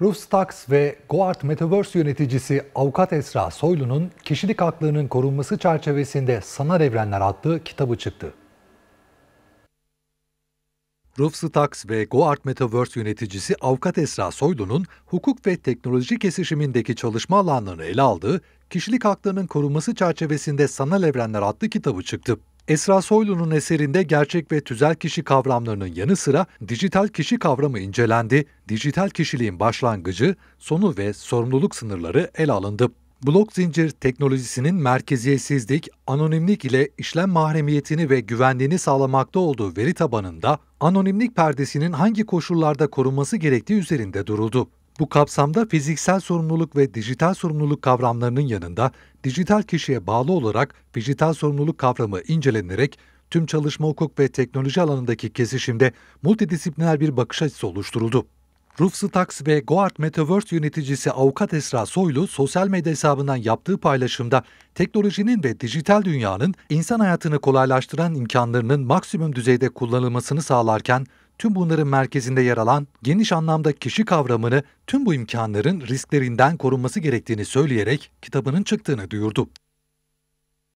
Roofstocks ve Goart Metaverse yöneticisi Avukat Esra Soylu'nun kişilik haklarının korunması çerçevesinde sanal Evrenler adlı kitabı çıktı. Roofstocks ve GoArt Metaverse yöneticisi Avukat Esra Soylu'nun hukuk ve teknoloji kesişimindeki çalışma alanlarını ele aldığı Kişilik Haklarının Korunması çerçevesinde Sanal Evrenler adlı kitabı çıktı. Esra Soylu'nun eserinde gerçek ve tüzel kişi kavramlarının yanı sıra dijital kişi kavramı incelendi, dijital kişiliğin başlangıcı, sonu ve sorumluluk sınırları ele alındı. Blok zincir teknolojisinin merkeziyetsizlik, anonimlik ile işlem mahremiyetini ve güvenliğini sağlamakta olduğu veri tabanında anonimlik perdesinin hangi koşullarda korunması gerektiği üzerinde duruldu. Bu kapsamda fiziksel sorumluluk ve dijital sorumluluk kavramlarının yanında dijital kişiye bağlı olarak dijital sorumluluk kavramı incelenerek tüm çalışma hukuk ve teknoloji alanındaki kesişimde multidisipliner bir bakış açısı oluşturuldu. Roofstocks ve Goart Metaverse yöneticisi Avukat Esra Soylu sosyal medya hesabından yaptığı paylaşımda teknolojinin ve dijital dünyanın insan hayatını kolaylaştıran imkanlarının maksimum düzeyde kullanılmasını sağlarken tüm bunların merkezinde yer alan geniş anlamda kişi kavramını tüm bu imkanların risklerinden korunması gerektiğini söyleyerek kitabının çıktığını duyurdu.